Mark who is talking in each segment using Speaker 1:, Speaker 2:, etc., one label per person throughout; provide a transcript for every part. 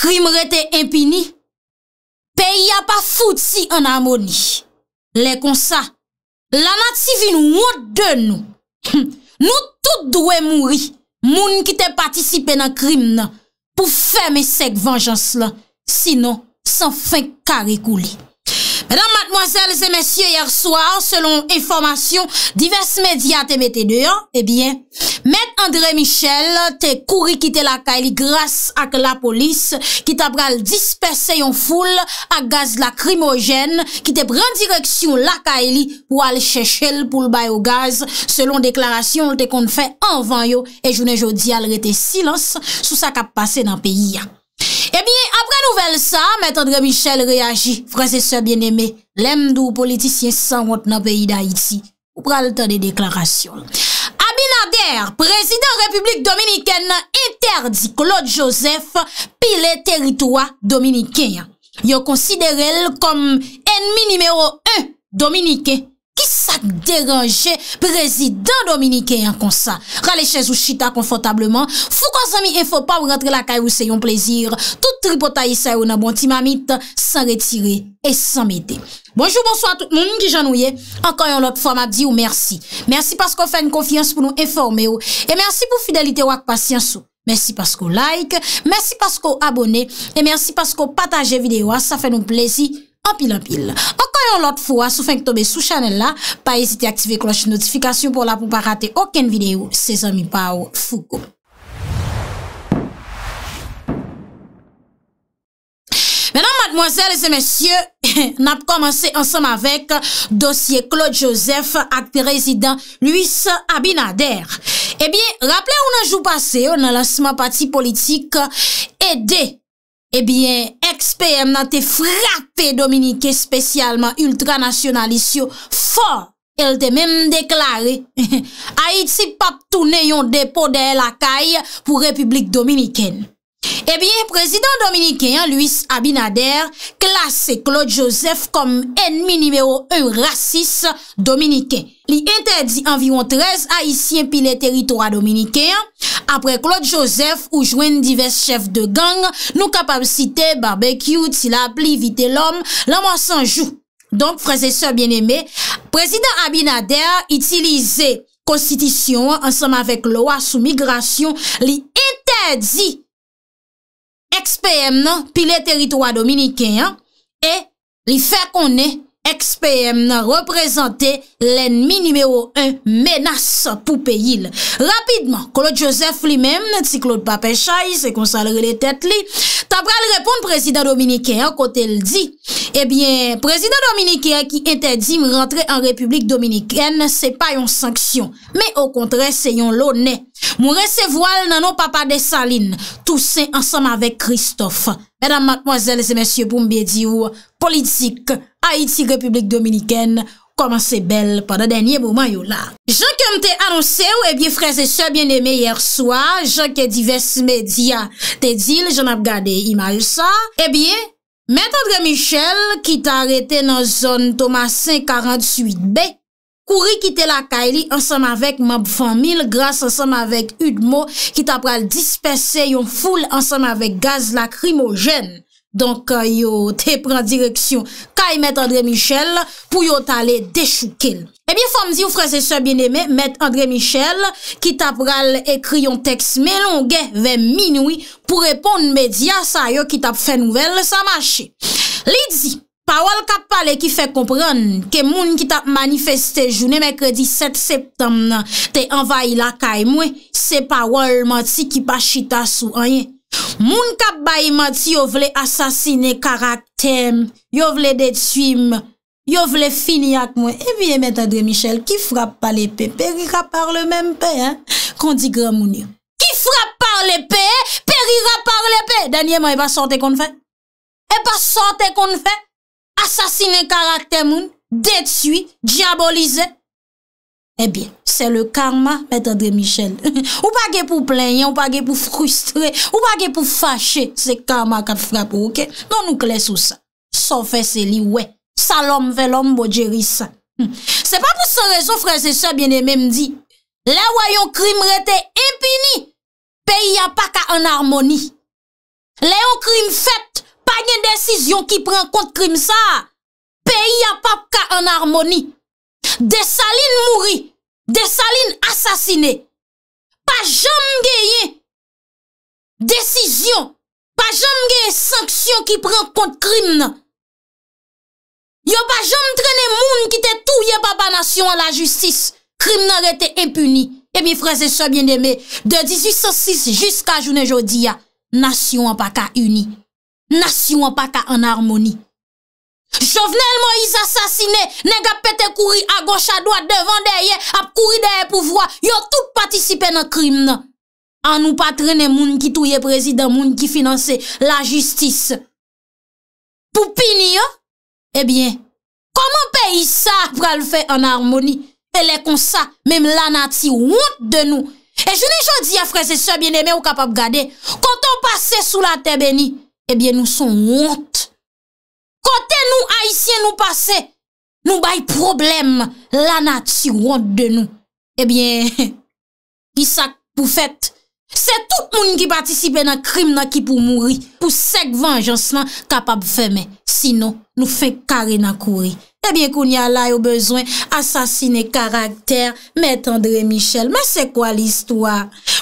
Speaker 1: krim rete empini, peyi a pa fouti an amoni. Le konsa, lanat sivin wot de nou, nou tout dwe mouri, moun ki te patisipe nan krim nan, pou feme sek venjans lan, sinon san fin kare koulit. Madame, mademoiselles et messieurs, hier soir, selon information diverses médias te mette dehors, eh bien, mette André Michel te kouri kite l'akaeli grasse ak la polis, ki te pral disperse yon foule ak gaz lakrimogène, ki te pran direksyon l'akaeli pou al chèche l'poulbaye au gaz, selon deklarasyon te kon te fè en van yo, e jounen jodi al rete silans sou sa kap pase nan peyi ya. Ebyen, eh apre nouvel sa, mèt Andre Michel reagi, frasesse bien eme, lemdou politisyen sa wot nan peyi da iti, ou pral tan de deklarasyon. Abinader, prezident republik dominiken, interdi Claude Joseph pi le teritwa dominiken. Yo konsidere el kom enmi nimeo e dominiken. Sak deranje, prezident dominiken yon konsa. Rale chèz ou chita konfotableman. Fou kon zami e fò pa ou rentre la kaj ou se yon plezir. Tout tri pota yi se ou nan bon ti mamit. San retire et san mette. Bonjou, bonsoit tout moun ki jan ou ye. Ankan yon lot format di ou mersi. Mersi paskou fè n konfians pou nou informe ou. E mersi pou fidelite ou ak pasyans ou. Mersi paskou like. Mersi paskou abone. E mersi paskou pataje videyo a. Sa fè nou plezit. Anpil anpil, ankoyon lot fwa sou feng tobe sou chanel la, pa ezite aktive kloche notifikasyon pou la pou pa rate oken videyo se zanmi pa ou fugo. Menan madmozèl, zè mèsyè, nap komanse ansanm avèk dosye Claude Joseph ak prezident Louis Abinader. Ebyen, eh rapple ou nan jou pase ou nan lansman pati politik, edè. Ebyen, eh XPM nan te frappe Dominiken spesyalman ultranasyonalisyon fò. El te menm deklare, a it si pap toune yon depo de la kay pou Republik Dominiken. Ebyen, Prezident Dominiken, Louis Abinader, klasè Claude Joseph kom enmi nimeyo un rasis Dominiken. Li interdi anviron 13 haisyen pi le teritora Dominiken. Apre Claude Joseph ou jwen divers chef de gang, nou kapab site Barbecue, Tilapli, Vitellom, Laman Sanjou. Donk, fraze se bien eme, Prezident Abinader itilize konstitisyon ansam avek lowa sou migrasyon. XPM nan pilè teritwa dominikèyan E li fè konè XPM nan reprezentè Len mi nimeyo 1 Menas pou peyil Rapidman, Claude Joseph li men Ti Claude Papecha Se konsalre le tèt li Tabral reponde Prezident Dominiken akote l di. Ebyen, eh Prezident Dominiken ki ente di m rentre an Republik Dominiken se pa yon sanksyon. Me o kontre se yon lonen. Mou rese voal nan nou papa de Saline. Tousen ansam avek Christophe. Mèdam matmoazel se mèsyou pou mbe di ou. Politik, Haiti Republik Dominiken. Koman se bel padan denye boman yo la. Jan ke mte anonse ou ebiye freze se bien eme yerswa, jan ke divers medya te dil, jen ap gade ima yusa, ebiye, met Andre Michel ki ta rete nan zon Thomasin 48B, kouri kite la kaili ansam avek mab fomil, gras ansam avek Udmo ki ta pral dispesse yon foul ansam avek gaz lakrimojen. Donk euh, yo te pren direksyon kay Mèd André Michel pou yo tale dechoukel. Ebi eh fòm di ou frese sè bine me Mèd André Michel ki tap ral ekri yon teks me longen ve minoui pou repond medya sa yo ki tap fè nouvel sa mache. Lidzi, pawol kap pale ki fè kompran ke moun ki tap manifeste jounen mèkredi 7 septem nan te envay la kay mwen se pawol manti ki pa chita sou anyen. Moun kap bayi mati yo vle asasine karak tem, yo vle detu im, yo vle fini ak mwen. E vye metadre Michel, ki frap pa le pe, perira par le men pe, kondi gran moun yo. Ki frap pa le pe, perira par le pe. Danye mwen e va sante kon fè. E va sante kon fè. Asasine karak tem moun, detu im, diabolize. E eh bien. Se le karma, mète André Michel. Ou pa ge pou plenye, ou pa ge pou frustre, ou pa ge pou fache, se karma kat frap ouke. Non nou kles ou sa. So fè se li wè. Sa l'om fè l'om bo djeri sa. Se pa pou se reso, frè, se sa biene mèm di. Lè wè yon krim rete impini, pe yon pa ka an armoni. Lè yon krim fèt, pa gen desisyon ki pren kont krim sa. Pe yon pa ka an armoni. De saline mouri, Desaline asasine, pa jom geye desisyon, pa jom geye sanksyon ki pren kont krim nan. Yo pa jom trene moun ki te touye baba nasyon an la justis, krim nan rete impuni. E mi freze se bieneme, de 1806 jiska jounen jodi ya, nasyon an pa ka uni, nasyon an pa ka an armoni. Jovenel mo yis asasine, neg ap pete kouri a gosha doa devan deye, ap kouri deye pou vwa. Yo tout patisipe nan krim nan. An nou patrene moun ki touye prezident, moun ki finanse la justis. Pou pini yo, ebyen, eh koman peyi sa pral fe an armoni, ele konsa, mem lanati, wout de nou. E jouni jodi ya frese, se bieneme ou kapap gade, konton pase sou la tebeni, ebyen eh nou son wout. Kote nou haisyen nou pase, nou bay problem, lanat si wot de nou. Ebyen, pisak pou fet, se tout moun ki patisipe nan krim nan ki pou mouri, pou sek venjansman kapab feme, sino nou fe kare nan kouri. Ebyen eh koun ya la yo bezwen asasine karakter met Andre Michel. Ma se kwa l'istwa?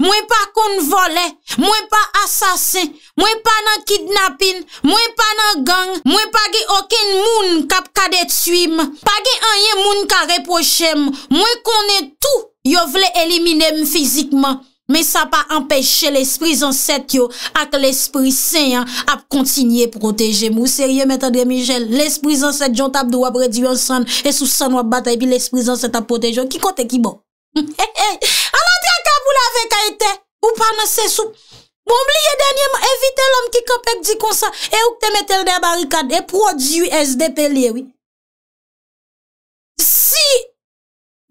Speaker 1: Mwen pa kon volè, mwen pa asasin, mwen pa nan kidnapin, mwen pa nan gang, mwen pa ge okèn moun kap kade tsu im. Pa ge anyè moun kare pochèm, mwen konè tou yo vle elimine m fizikman. Men sa pa empèche l'esprit zanset yo ak l'esprit senyan ap kontinye proteje. Mou serye mète de mijel, l'esprit zanset jont ap do ap redu an san, e sou san wap batay, pi l'esprit zanset ap proteje. Ki kote ki bon. He he, ala di akabou la vek a ete, ou pa nan se sou. Bon, liye denye man, evite l'om ki kopek di konsa, e ouk te metel de barikade, e prodju es depelye. Si...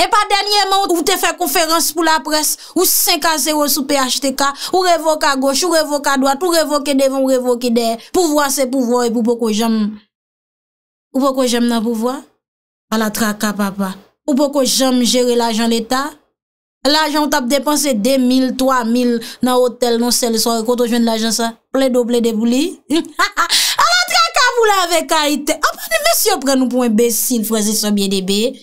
Speaker 1: E pa danyeman ou te fè konferans pou la pres, ou 5 a 0 sou PHTK, ou revok a goch, ou revok a doat, ou revok e devon, ou revok e devon, pou vwa se pou vwa e pou pou ko jèm. Ou pou ko jèm nan pou vwa? A la traka papa. Ou pou ko jèm jère l'ajan l'Etat? L'ajan ou tap depanse 2.000, 3.000 nan hotel, nan sel, nan soye, kontou jwen l'ajan sa? Ple dople de bouli? A la traka pou la avek karite. A ah, pa ni mèsyo pren nou pou mèsyil freze sou bie de bèye.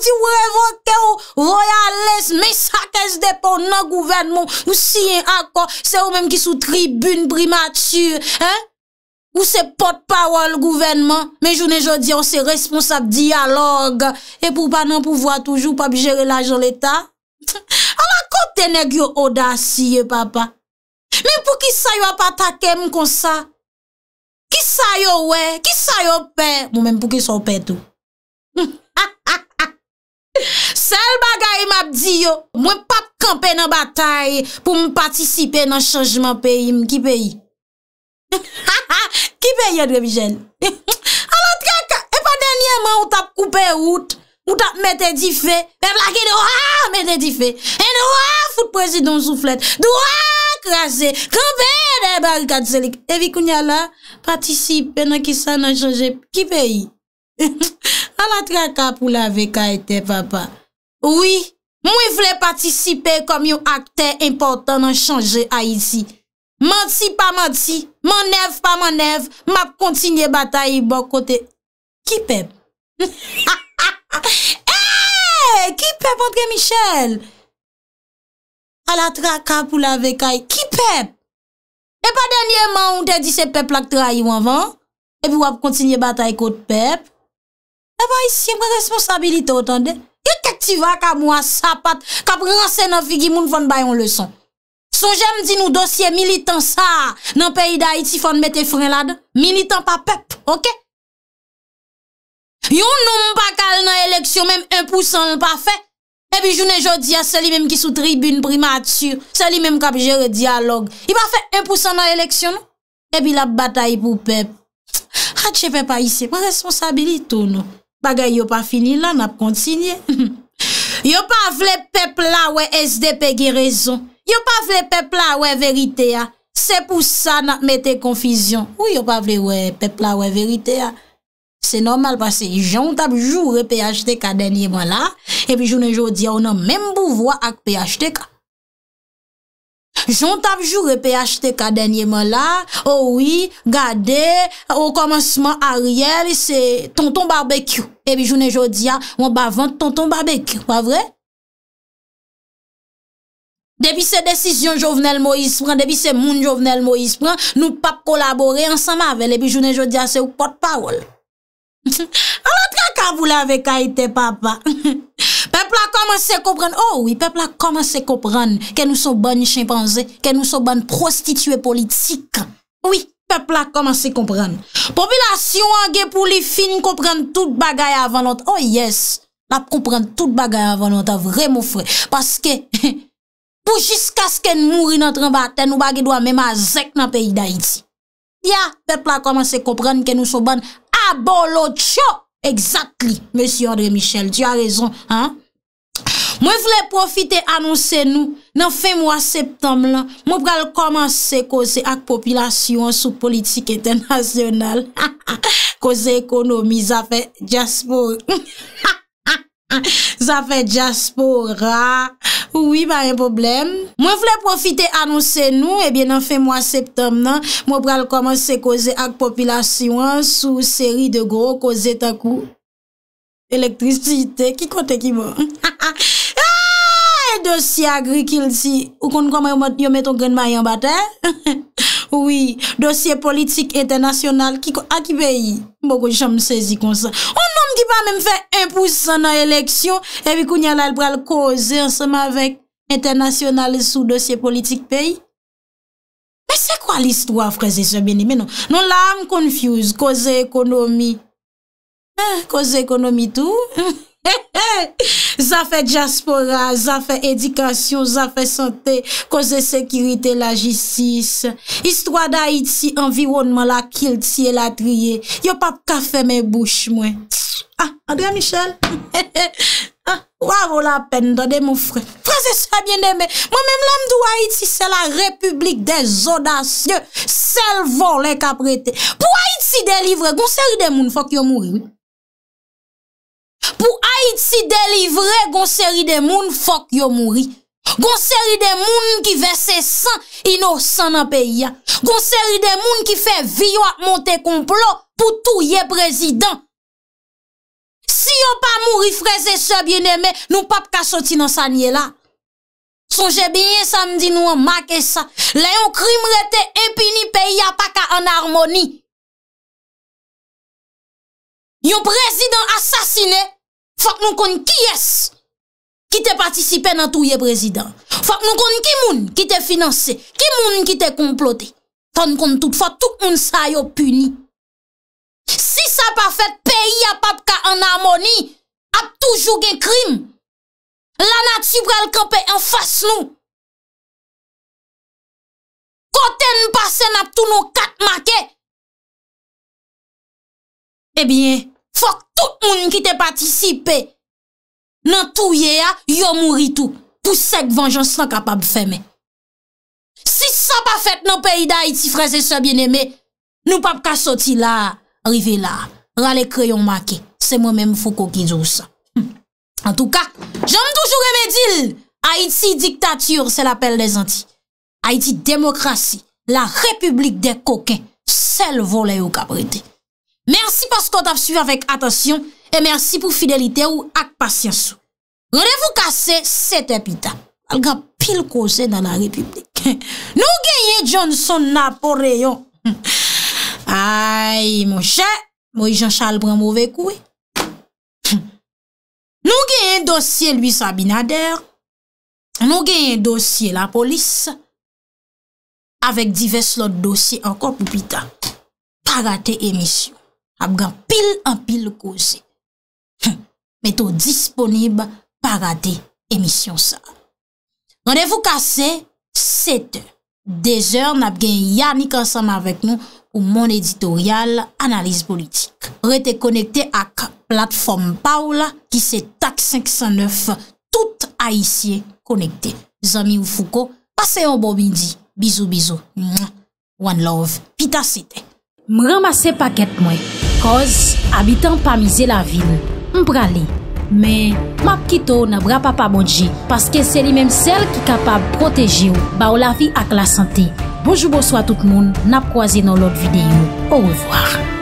Speaker 1: ti ou evoke ou voyalese, men sa kej depo nan gouvenmon, ou siyen akon, se ou menm ki sou tribune primature, ou se potpawol gouvenmon, men jounen jodi, an se responsap diyalog, e pou pa nan pouvoa toujou, pa bi jere la joleta, ala kote nek yo odasi yo papa, menm pou ki sayo apatakem kon sa, ki sayo we, ki sayo pe, moun menm pou ki so pe tou, mou, hm. Sel bagay im ap di yo Mwen pap kampe nan batay Pou mwen patisipe nan chanjman peyi Mwen ki peyi Ki peyi adre vijen Alot kaka E pa denye man ou tap koupe out Ou tap mette di fe Erla ki do a mette di fe E do a foute prezi don souflet Do a krasi E vi kounya la Patisipe nan ki sa nan chanjman Ki peyi A la traka pou la veka ete, papa. Oui, moui vle patisipe kom yon akte important nan chanje a yisi. Manti pa manti, manev pa manev, map kontinye bata yi bon kote. Ki pep? Eee, eh, ki pep André Michel? A la traka pou la veka ete, ki pep? E pa denye man ou te di se pep lak tra yi wavan? E vou ap kontinye bata yi kote pep? Ewa isye mwen responsabilite otande. Kèk kèk ti va ka mwa sapat kap rense nan figi moun fonde bayon lèson. Son jèm di nou dosye militant sa nan peyi da iti fonde mette frèn la dan. Militant pa pep, ok? Yon nou mwen pa kal nan eleksyon mèm 1% nan pa fe. Ebi jounen jodi a seli mèm ki sou tribune primatür. Seli mèm kap jere diyalog. I pa fe 1% nan eleksyon nou. Ebi la batay pou pep. Hat chepe ah, pa isye mwen responsabilite ou nou. Bagay yo pa fini la, nap kontinye. Yo pa vle pepla we SD pege rezon. Yo pa vle pepla we verite ya. Se pou sa nap mette konfisyon. Ou yo pa vle we pepla we verite ya. Se normal pa se yon tabjou we PHD ka denye wala. E pi jounen joun diya, ou nan menm bouvo ak PHD ka. Jont avjou repè achte kadenye man la, ouwi, gade, ou komanseman a riyel, se tonton barbekyou. Ebi jounen jodia, wan ba vante tonton barbekyou, wan vre? Depi se desisyon jovenel Moïse pran, depi se moun jovenel Moïse pran, nou pap kolabore ansan mavel. Ebi jounen jodia, se w pot parol. An lantra ka vou lave ka ite papa. Pepl a komanse kompran... Oh, oui, pepl a komanse kompran ke nou so ban chimpanzé, ke nou so ban prostitué politik. Oui, pepl a komanse kompran. Popilasyon an gen pou li fin kompran tout bagay avan lot. Oh, yes, la kompran tout bagay avan lot. Avre mou fwe. Paske, pou jiska sken mouri natran ba ten ou bagay doan men ma zek nan peyi da iti. Ya, pepl a komanse kompran ke nou so ban abolo tcho. Exactly, monsieur André Michel. Tu a rezon, an? Mwen vle profite anonsen nou, nan fe mwa septem lan, mwen pral komanse koze ak popilasyon sou politik etenasyonal. Koze ekonomi, zafen jaspor. Zafen jaspor, ra. Ouwi, ba ren problem. Mwen vle profite anonsen nou, eh nan fe mwa septem lan, mwen pral komanse koze ak popilasyon sou seri de gro, koze takou. Elektrisite, ki kote ki mwen. Bon? dosye agrikil si, ou kon kon yon met ton gren mayan batè? Ouwi, dosye politik internasyonal, a ki peyi? Bo kou jom sezi konsan. O nom ki pa men fè impousan na eleksyon, evi kou nye lal pral koze anseman vek internasyonal sou dosye politik peyi? Mè se kwa l'istwa freze se beni? Mè non, non la m konfuse, koze ekonomi. Koze ekonomi tou? Mè? He he, zafè diaspora, zafè edikasyon, zafè sante, koze sekirite la jistis Histwa da Haiti, environman la kilti e la triye, yo pa pa kafe me bouch mwen Ah, André Michel, he he, ah, wavou la pen do de moun fre, fre se se bien deme Mwen men mlam do Haiti, se la republik de zodas, se lvor le kaprete Pou Haiti delivre, goun seri de moun, fok yo mouri Pou Haït si delivre, goun seri de moun fok yo mouri. Goun seri de moun ki vese san, ino san nan peyi ya. Goun seri de moun ki fe viyo ap monte konplo, pou tou ye prezident. Si yo pa mouri freze se bieneme, nou pap ka soti nan san ye la. Sonje bine sa mdi nou an make sa. Le yon krim rete epini peyi ya pa ka an harmoni. Yon prezident asasine. Fak nou kon ki yes ki te patisipe nan tou ye prezident. Fak nou kon ki moun ki te finanse, ki moun ki te komplote. Ton kon tout fok, tout moun sa yo puni. Si sa pa fet peyi ap ap ka anamoni, ap tou jougen krim, lana tibral kampen enfas nou. Kote n basen ap tou nou kat make, e bien, Fok tout moun ki te patisipe Nan tou ye a, yo mouri tou Pou sek venjans nan kapap feme Si san pa fet nan peyi da Haiti Fraze se bieneme Nou pap ka soti la, rive la Rale kreyon make Se mwen menm foko ki djous hm. En tou ka, jom toujou reme dil Haiti diktatur se la pel de zanti Haiti demokrasi La republik de koken Sel vole yo kaprete Mersi paskot ap suiv avèk atasyon e mersi pou fidelite ou ak pasyansou. Gwenevou kase, sete pita. Algan pil kose nan la republik. Nou genye Johnson na poreyon. Ay, monshe, mou i jan chal bran mouve kouye. Nou genye dosye Louis Sabinader. Nou genye dosye la polis. Avèk dives lot dosye ankon pou pita. Parate emisyon. ap gen pil an pil kouje. Mè tou disponib para de emisyon sa. Gwandevou kase, sete. Deje, nap gen Yannick ansanman vek nou pou mon editorial Analise Politik. Rete konekte ak platform Paola ki se tak 509 tout a isye konekte. Zami ou fouko, pase yon bo bindi. Bizou, bizou. One love. M ramase paket mwen, koz abitan pa mize la vil, m prale. Men, map kito na bra pa pa modje, paske se li menm sel ki kapab proteji ou, ba ou la vi ak la sante. Bojou bojou a tout moun, nap kwa zi nan lot videyo. Ou revoar.